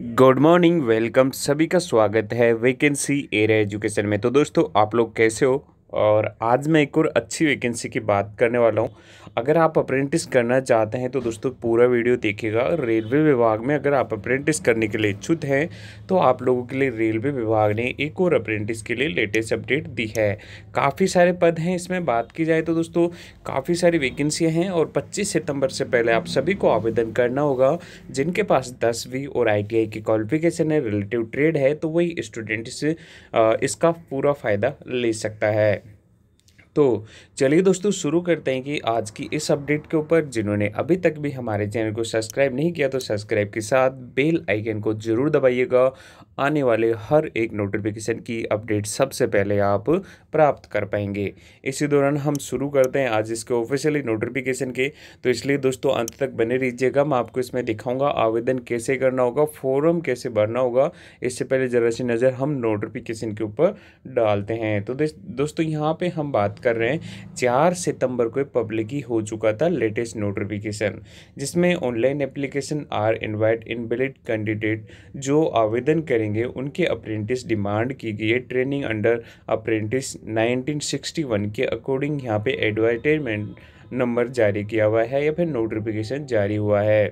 good morning welcome सभी का स्वागत है वैकेंसी एयर एजुकेशन में तो दोस्तों आप लोग कैसे हो और आज मैं एक और अच्छी वैकेंसी की बात करने वाला हूँ अगर आप अप्रेंटिस करना चाहते हैं तो दोस्तों पूरा वीडियो देखिएगा रेलवे विभाग में अगर आप अप्रेंटिस करने के लिए इच्छुक हैं तो आप लोगों के लिए रेलवे विभाग ने एक और अप्रेंटिस के लिए लेटेस्ट अपडेट दी है काफ़ी सारे पद हैं इसमें बात की जाए तो दोस्तों काफ़ी सारी वैकेंसियाँ हैं और पच्चीस सितम्बर से पहले आप सभी को आवेदन करना होगा जिनके पास दसवीं और आई की क्वालिफिकेशन है रिलेटिव ट्रेड है तो वही स्टूडेंट इसका पूरा फ़ायदा ले सकता है तो चलिए दोस्तों शुरू करते हैं कि आज की इस अपडेट के ऊपर जिन्होंने अभी तक भी हमारे चैनल को सब्सक्राइब नहीं किया तो सब्सक्राइब के साथ बेल आइकन को जरूर दबाइएगा आने वाले हर एक नोटिफिकेशन की अपडेट सबसे पहले आप प्राप्त कर पाएंगे इसी दौरान हम शुरू करते हैं आज इसके ऑफिशियली नोटिफिकेशन के तो इसलिए दोस्तों अंत तक बने रहिएगा मैं आपको इसमें दिखाऊंगा आवेदन कैसे करना होगा फॉर्म कैसे भरना होगा इससे पहले जरा सी नज़र हम नोटिफिकेशन के ऊपर डालते हैं तो दोस्तों यहाँ पर हम बात कर रहे हैं चार सितंबर को पब्लिक ही हो चुका था लेटेस्ट नोटिफिकेशन जिसमें online application are invite invalid candidate जो आवेदन करेंगे उनके अप्रेंटिस डिमांड की गई है ट्रेनिंग अंडर अप्रेंटिस 1961 के अकॉर्डिंग यहाँ पे एडवर्टाइजमेंट नंबर जारी किया हुआ है या फिर नोटिफिकेशन जारी हुआ है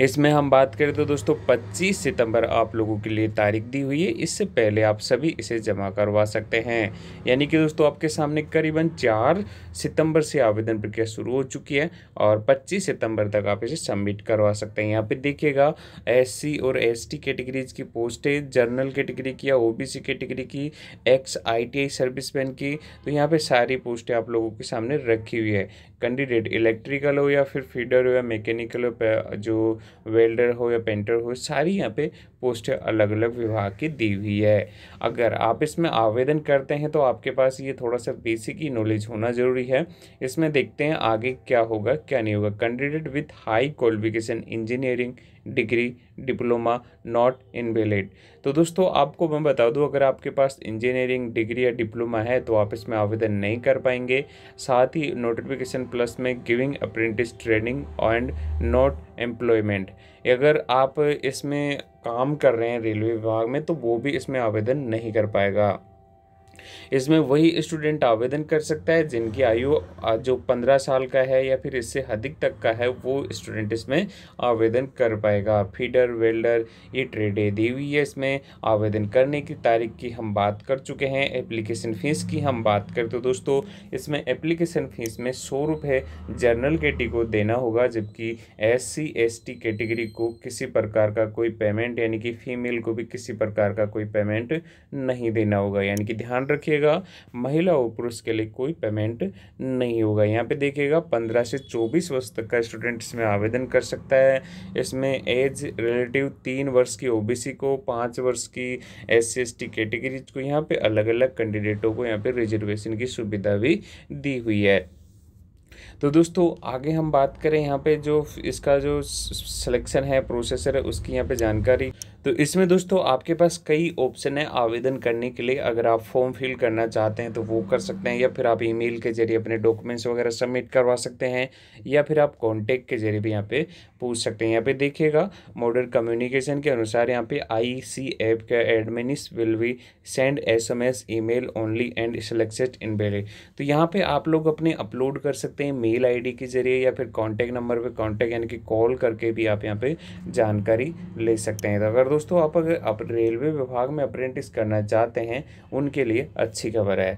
इसमें हम बात करें तो दोस्तों 25 सितंबर आप लोगों के लिए तारीख दी हुई है इससे पहले आप सभी इसे जमा करवा सकते हैं यानी कि दोस्तों आपके सामने करीबन 4 सितंबर से आवेदन प्रक्रिया शुरू हो चुकी है और 25 सितंबर तक आप इसे सबमिट करवा सकते हैं यहाँ पे देखिएगा एससी और एसटी कैटेगरीज की पोस्टें जनरल कैटेगरी की या ओ कैटेगरी की एक्स सर्विस सर्विसमैन की तो यहाँ पर सारी पोस्टें आप लोगों के सामने रखी हुई है कैंडिडेट इलेक्ट्रिकल हो या फिर फीडर हो या मैकेनिकल हो जो वेल्डर हो या पेंटर हो सारी यहाँ पे पोस्ट अलग अलग विभाग की दी हुई है अगर आप इसमें आवेदन करते हैं तो आपके पास ये थोड़ा सा बेसिक ही नॉलेज होना ज़रूरी है इसमें देखते हैं आगे क्या होगा क्या नहीं होगा candidate with high qualification engineering degree diploma not invalid तो दोस्तों आपको मैं बता दूं अगर आपके पास इंजीनियरिंग डिग्री या डिप्लोमा है तो आप इसमें आवेदन नहीं कर पाएंगे साथ ही नोटिफिकेशन प्लस में giving apprentice training and not employment अगर आप इसमें काम कर रहे हैं रेलवे विभाग में तो वो भी इसमें आवेदन नहीं कर पाएगा इसमें वही स्टूडेंट आवेदन कर सकता है जिनकी आयु जो पंद्रह साल का है या फिर इससे अधिक तक का है वो स्टूडेंट इसमें आवेदन कर पाएगा फीडर वेल्डर ये ट्रेड दी हुई है इसमें आवेदन करने की तारीख की हम बात कर चुके हैं एप्लीकेशन फ़ीस की हम बात करें तो दोस्तों इसमें एप्लीकेशन फ़ीस में सौ रुपये जनरल कैटी को देना होगा जबकि S C S T category को किसी प्रकार का कोई पेमेंट यानी कि फीमेल को भी किसी प्रकार का कोई पेमेंट नहीं देना होगा यानी कि ध्यान ध्यान रखिएगा महिला और पुरुष के लिए कोई पेमेंट नहीं होगा यहाँ पे देखिएगा पंद्रह से चौबीस वर्ष तक का स्टूडेंट इसमें आवेदन कर सकता है इसमें एज रिलेटिव तीन वर्ष की ओबीसी को पाँच वर्ष की एस सी एस कैटेगरीज को यहाँ पे अलग अलग कैंडिडेटों को यहाँ पे रिजर्वेशन की सुविधा भी दी हुई है तो दोस्तों आगे हम बात करें यहाँ पे जो इसका जो सिलेक्शन है प्रोसेसर है उसकी यहाँ पे जानकारी तो इसमें दोस्तों आपके पास कई ऑप्शन है आवेदन करने के लिए अगर आप फॉर्म फिल करना चाहते हैं तो वो कर सकते हैं या फिर आप ईमेल के जरिए अपने डॉक्यूमेंट्स वगैरह सबमिट करवा सकते हैं या फिर आप कॉन्टैक्ट के जरिए भी यहाँ पे पूछ सकते हैं यहाँ पे देखिएगा मॉडर्न कम्युनिकेशन के अनुसार यहाँ पे आई सी ऐप का admins will be send S M S email only and selected in बेले तो यहाँ पर आप लोग अपने अपलोड कर सकते हैं मेल आई डी के जरिए या फिर कॉन्टैक्ट नंबर पर कॉन्टैक्ट यानी कि कॉल करके भी आप यहाँ पर जानकारी ले सकते हैं तो अगर दोस्तों आप अगर आप रेलवे विभाग में अप्रेंटिस करना चाहते हैं उनके लिए अच्छी खबर है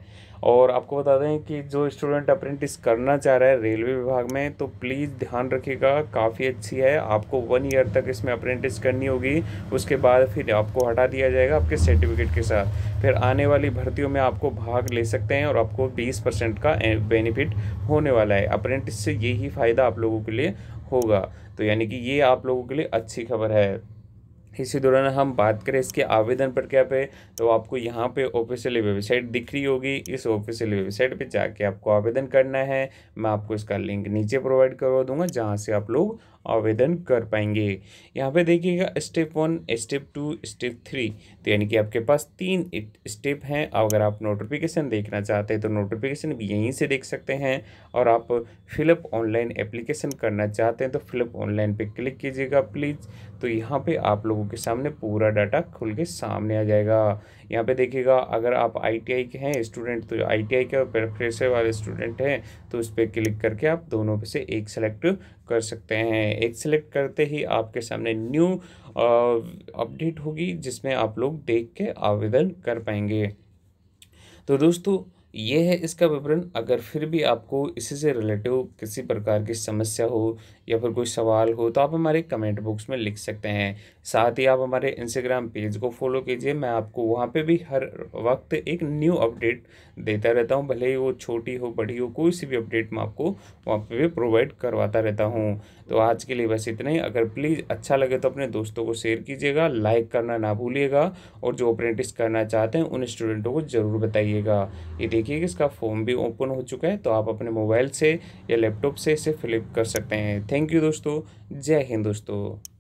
और आपको बता दें कि जो स्टूडेंट अप्रेंटिस करना चाह रहा है रेलवे विभाग में तो प्लीज़ ध्यान रखिएगा काफ़ी अच्छी है आपको वन ईयर तक इसमें अप्रेंटिस करनी होगी उसके बाद फिर आपको हटा दिया जाएगा आपके सर्टिफिकेट के साथ फिर आने वाली भर्तियों में आपको भाग ले सकते हैं और आपको बीस परसेंट का बेनिफिट होने वाला है अप्रेंटिस से यही फ़ायदा आप लोगों के लिए होगा तो यानी कि ये आप लोगों के लिए अच्छी खबर है इसी दौरान हम बात करें इसके आवेदन प्रक्रिया पे तो आपको यहाँ पे ऑफिशियल वेबसाइट दिख रही होगी इस ऑफिशियल वेबसाइट पे जाके आपको आवेदन करना है मैं आपको इसका लिंक नीचे प्रोवाइड करवा दूंगा जहाँ से आप लोग आवेदन कर पाएंगे यहाँ पे देखिएगा step one step two step three तो यानी कि आपके पास तीन स्टेप हैं अगर आप नोटिफिकेशन देखना चाहते हैं तो नोटिफिकेशन भी यहीं से देख सकते हैं और आप फिलअप ऑनलाइन एप्लीकेशन करना चाहते हैं तो फिलअप ऑनलाइन पे क्लिक कीजिएगा प्लीज़ तो यहाँ पे आप लोग के सामने पूरा डाटा खुल के सामने आ जाएगा यहाँ पे देखिएगा अगर आप आईटीआई के हैं स्टूडेंट तो आईटीआई के प्रेशर वाले स्टूडेंट हैं तो उस पर क्लिक करके आप दोनों पे से एक सेलेक्ट कर सकते हैं एक सेलेक्ट करते ही आपके सामने न्यू अपडेट होगी जिसमें आप लोग देख के आवेदन कर पाएंगे तो दोस्तों ये है इसका विवरण अगर फिर भी आपको इसी से रिलेटिव किसी प्रकार की समस्या हो या फिर कोई सवाल हो तो आप हमारे कमेंट बॉक्स में लिख सकते हैं साथ ही आप हमारे इंस्टाग्राम पेज को फॉलो कीजिए मैं आपको वहाँ पे भी हर वक्त एक न्यू अपडेट देता रहता हूँ भले ही वो छोटी हो बड़ी हो कोई सी भी अपडेट मैं आपको वहाँ पर भी प्रोवाइड करवाता रहता हूँ तो आज के लिए बस इतना ही अगर प्लीज़ अच्छा लगे तो अपने दोस्तों को शेयर कीजिएगा लाइक करना ना भूलिएगा और जो अप्रेंटिस करना चाहते हैं उन स्टूडेंटों को ज़रूर बताइएगा ये देखिए कि इसका फॉर्म भी ओपन हो चुका है तो आप अपने मोबाइल से या लैपटॉप से इसे फिलिप कर सकते हैं थैंक यू दोस्तों जय हिंद दोस्तों